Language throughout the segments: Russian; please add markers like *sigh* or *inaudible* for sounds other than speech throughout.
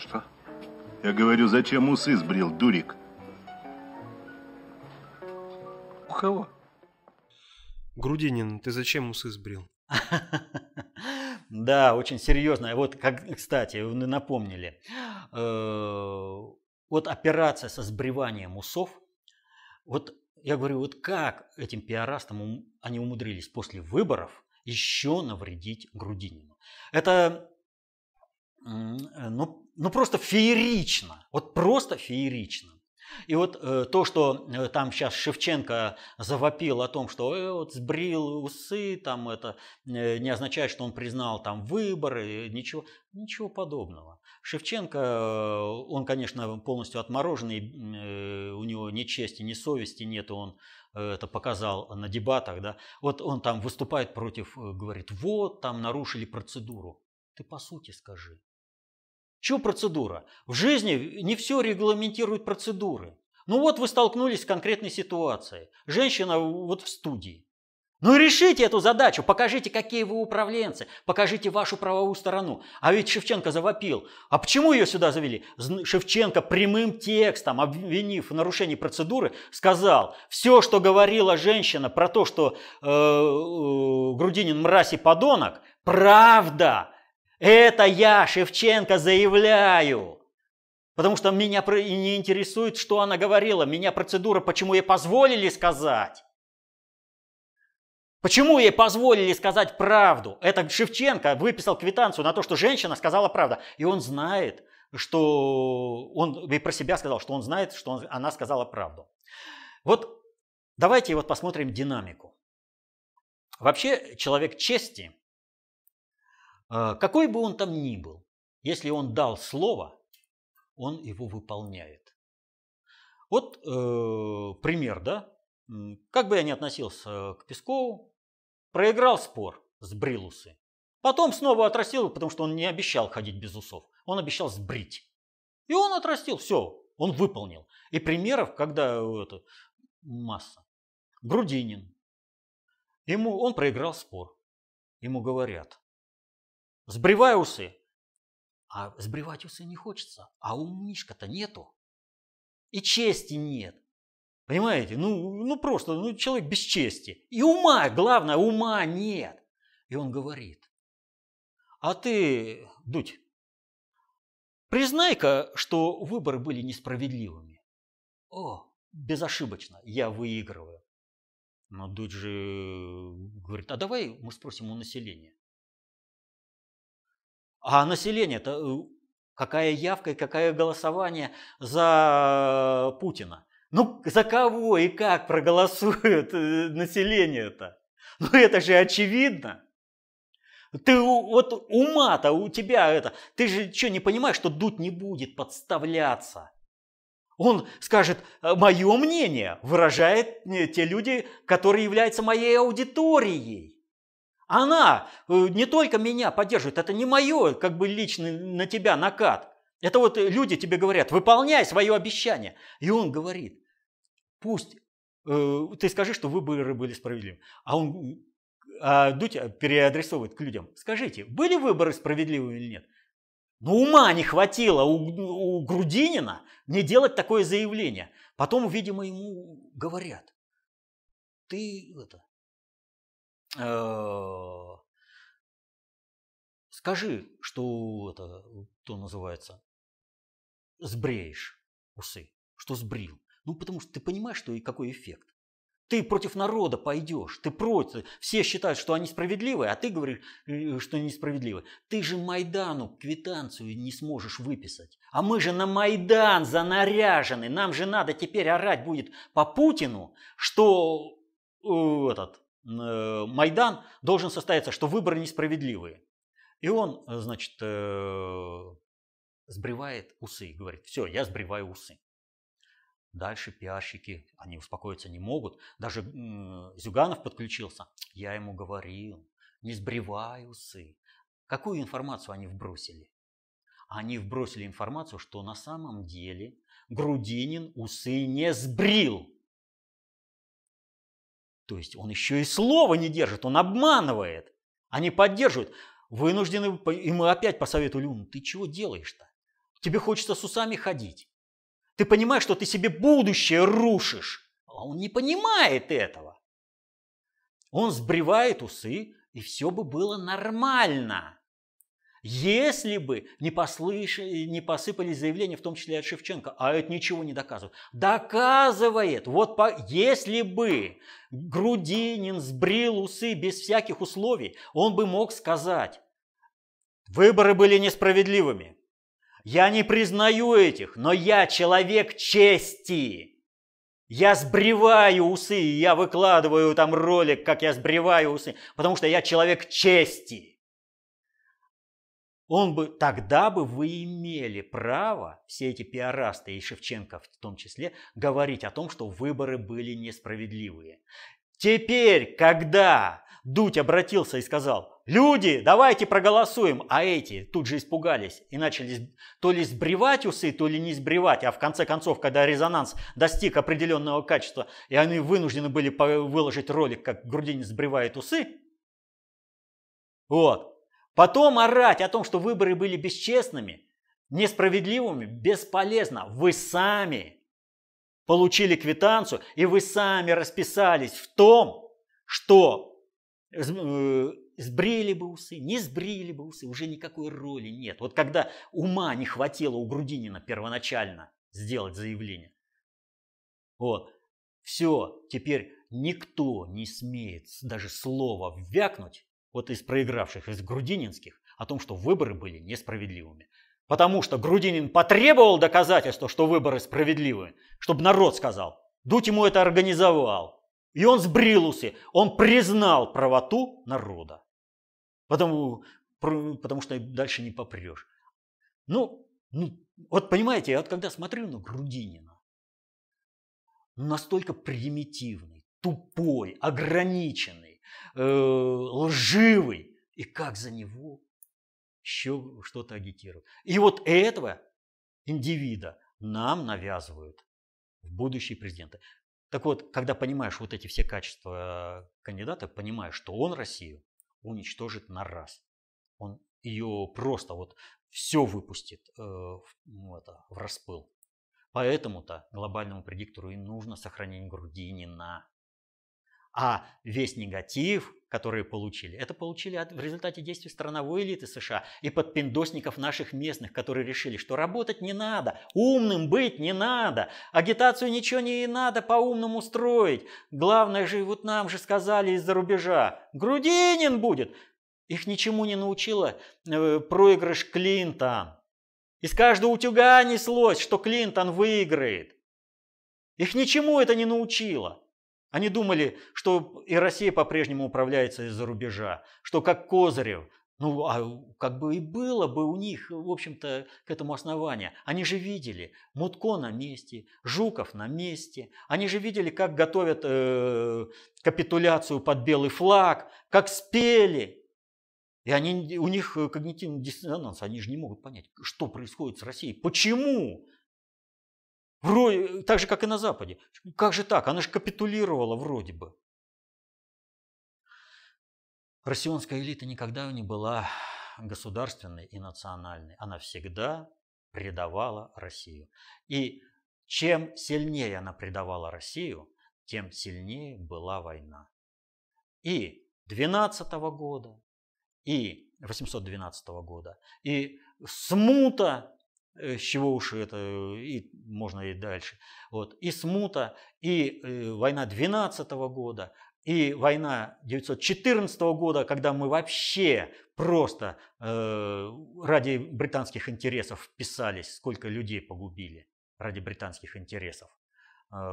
Что? Я говорю, зачем усы сбрил, дурик? У кого? Грудинин, ты зачем усы сбрил? *laughs* Да, очень серьезно. Вот, как, кстати, вы напомнили. Э, вот операция со сбриванием усов. Вот я говорю, вот как этим пиарастам они умудрились после выборов еще навредить Грудинину? Это Э, ну, ну просто феерично, вот просто феерично. И вот э, то, что э, там сейчас Шевченко завопил о том, что э, вот сбрил усы, там это э, не означает, что он признал там выборы, э, ничего, ничего подобного. Шевченко, э, он, конечно, полностью отмороженный, э, у него ни чести, ни совести нет, он э, это показал на дебатах, да. Вот он там выступает против, э, говорит, вот там нарушили процедуру. Ты по сути скажи, чего процедура? В жизни не все регламентируют процедуры. Ну вот вы столкнулись с конкретной ситуацией. Женщина вот в студии. Ну решите эту задачу, покажите, какие вы управленцы, покажите вашу правовую сторону. А ведь Шевченко завопил. А почему ее сюда завели? Шевченко прямым текстом, обвинив в нарушении процедуры, сказал, все, что говорила женщина про то, что э, э, Грудинин мразь и подонок, правда. Это я, Шевченко, заявляю. Потому что меня не интересует, что она говорила. Меня процедура, почему ей позволили сказать. Почему ей позволили сказать правду? Это Шевченко выписал квитанцию на то, что женщина сказала правду. И он знает, что он и про себя сказал, что он знает, что он, она сказала правду. Вот давайте вот посмотрим динамику. Вообще человек чести а, какой бы он там ни был, если он дал слово, он его выполняет. Вот э, пример, да? Как бы я ни относился к Пескову, проиграл спор с Брилусы. Потом снова отрастил, потому что он не обещал ходить без усов. Он обещал сбрить. И он отрастил, все, он выполнил. И примеров, когда э, это, масса. Грудинин. Ему, он проиграл спор. Ему говорят, сбривай усы. А сбривать усы не хочется, а умнишка-то нету. И чести нет. Понимаете? Ну, ну просто, ну человек без чести. И ума, главное, ума нет. И он говорит, а ты, Дудь, признай-ка, что выборы были несправедливыми. О, безошибочно, я выигрываю. Но Дудь же э, говорит, а давай мы спросим у населения. А население это э, какая явка и какое голосование за Путина. Ну, за кого и как проголосует э, население это? Ну, это же очевидно. Ты вот ума-то у тебя это... Ты же что, не понимаешь, что Дудь не будет подставляться? Он скажет, э, мое мнение выражает те люди, которые являются моей аудиторией. Она э, не только меня поддерживает, это не мое как бы личный на тебя накат. Это вот э, люди тебе говорят, выполняй свое обещание. И он говорит, пусть э, ты скажи, что выборы были справедливы. А он а Дудь переадресовывает к людям. Скажите, были выборы справедливы или нет? Но «Ну, ума не хватило у, у Грудинина не делать такое заявление. Потом, видимо, ему говорят, ты это, Э, скажи, что это, то называется, сбреешь усы, что сбрил. Ну, потому что ты понимаешь, что и какой эффект. Ты против народа пойдешь, ты против. Все считают, что они справедливые, а ты говоришь, э, что несправедливые. Ты же Майдану квитанцию не сможешь выписать. А мы же на Майдан занаряжены. Нам же надо теперь орать будет по Путину, что э, этот, Э, Майдан должен состояться, что выборы несправедливые. И он, э, значит, э, сбривает усы и говорит, все, я сбриваю усы. Дальше пиарщики, они успокоиться не могут. Даже Зюганов подключился. Я ему говорил, не сбривай усы. Какую информацию они вбросили? Они вбросили информацию, что на самом деле Грудинин усы не сбрил. То есть он еще и слова не держит, он обманывает. Они поддерживают. Вынуждены, и мы опять посоветовали, ну ты чего делаешь-то? Тебе хочется с усами ходить. Ты понимаешь, что ты себе будущее рушишь. А он не понимает этого. Он сбривает усы, и все бы было нормально. Если бы не, послыш... не посыпались заявления, в том числе от Шевченко, а это ничего не доказывает. Доказывает. Вот по... если бы Грудинин сбрил усы без всяких условий, он бы мог сказать, выборы были несправедливыми. Я не признаю этих, но я человек чести. Я сбриваю усы, я выкладываю там ролик, как я сбриваю усы, потому что я человек чести он бы, тогда бы вы имели право, все эти пиарасты и Шевченко в том числе, говорить о том, что выборы были несправедливые. Теперь, когда Дудь обратился и сказал, люди, давайте проголосуем, а эти тут же испугались и начали то ли сбривать усы, то ли не сбривать, а в конце концов, когда резонанс достиг определенного качества, и они вынуждены были выложить ролик, как Грудинин сбривает усы, вот, Потом орать о том, что выборы были бесчестными, несправедливыми, бесполезно. Вы сами получили квитанцию, и вы сами расписались в том, что э, сбрили бы усы, не сбрили бы усы, уже никакой роли нет. Вот когда ума не хватило у Грудинина первоначально сделать заявление, вот, все, теперь никто не смеет даже слова вякнуть, вот из проигравших, из грудининских, о том, что выборы были несправедливыми. Потому что Грудинин потребовал доказательства, что выборы справедливы, чтобы народ сказал. Дуть ему это организовал. И он сбрил усы, он признал правоту народа. Потому, потому что дальше не попрешь. Ну, ну, вот понимаете, я вот когда смотрю на Грудинина, настолько примитивный, тупой, ограниченный, Э, лживый. И как за него еще что-то агитируют. И вот этого индивида нам навязывают в будущие президенты. Так вот, когда понимаешь вот эти все качества э, кандидата, понимаешь, что он Россию уничтожит на раз. Он ее просто вот все выпустит э, в, ну, это, в распыл. Поэтому-то глобальному предиктору и нужно сохранение Грудинина, а весь негатив, которые получили, это получили в результате действий страновой элиты США и подпиндосников наших местных, которые решили, что работать не надо, умным быть не надо, агитацию ничего не надо по-умному строить. Главное же, вот нам же сказали из-за рубежа, Грудинин будет. Их ничему не научила э, проигрыш Клинтон. Из каждого утюга неслось, что Клинтон выиграет. Их ничему это не научило. Они думали, что и Россия по-прежнему управляется из-за рубежа, что как Козырев, ну, а как бы и было бы у них, в общем-то, к этому основания. Они же видели Мутко на месте, Жуков на месте. Они же видели, как готовят э, капитуляцию под белый флаг, как спели. И они, у них э, когнитивный диссонанс, они же не могут понять, что происходит с Россией, почему Вроде, э, так же, как и на Западе. Как же так? Она же капитулировала вроде бы. Россионская элита никогда не была государственной и национальной. Она всегда предавала Россию. И чем сильнее она предавала Россию, тем сильнее была война. И 12 года, и 812 года, и смута Э, с чего уж это, э, и можно и дальше. Вот. И смута, и э, война 12 года, и война 1914 года, когда мы вообще просто э, ради британских интересов вписались, сколько людей погубили ради британских интересов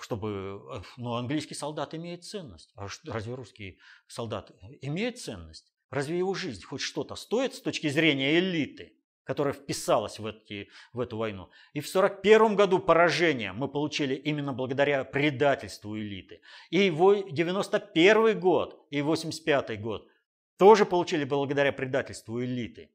чтобы... Но ну, английский солдат имеет ценность. А разве русский солдат имеет ценность? Разве его жизнь хоть что-то стоит с точки зрения элиты? которая вписалась в, эти, в эту войну. И в 1941 году поражение мы получили именно благодаря предательству элиты. И его 1991 год и 1985 год тоже получили благодаря предательству элиты.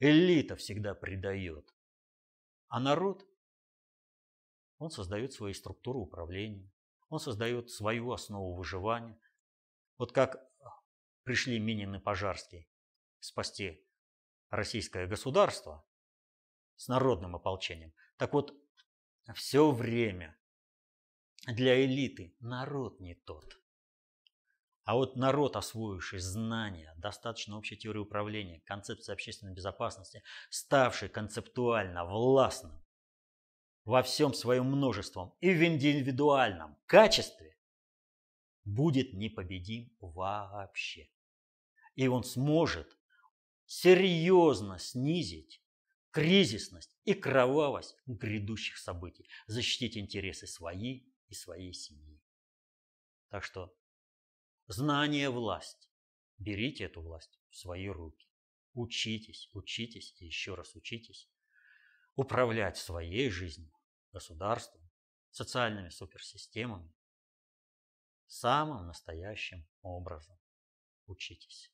Элита всегда предает. А народ, он создает свои структуры управления, он создает свою основу выживания. Вот как пришли Минин и Пожарский спасти российское государство с народным ополчением. Так вот, все время для элиты народ не тот. А вот народ, освоивший знания, достаточно общей теории управления, концепции общественной безопасности, ставший концептуально властным во всем своем множеством и в индивидуальном качестве, будет непобедим вообще. И он сможет серьезно снизить кризисность и кровавость грядущих событий, защитить интересы свои и своей семьи. Так что знание – власть. Берите эту власть в свои руки. Учитесь, учитесь и еще раз учитесь управлять своей жизнью, государством, социальными суперсистемами самым настоящим образом. Учитесь.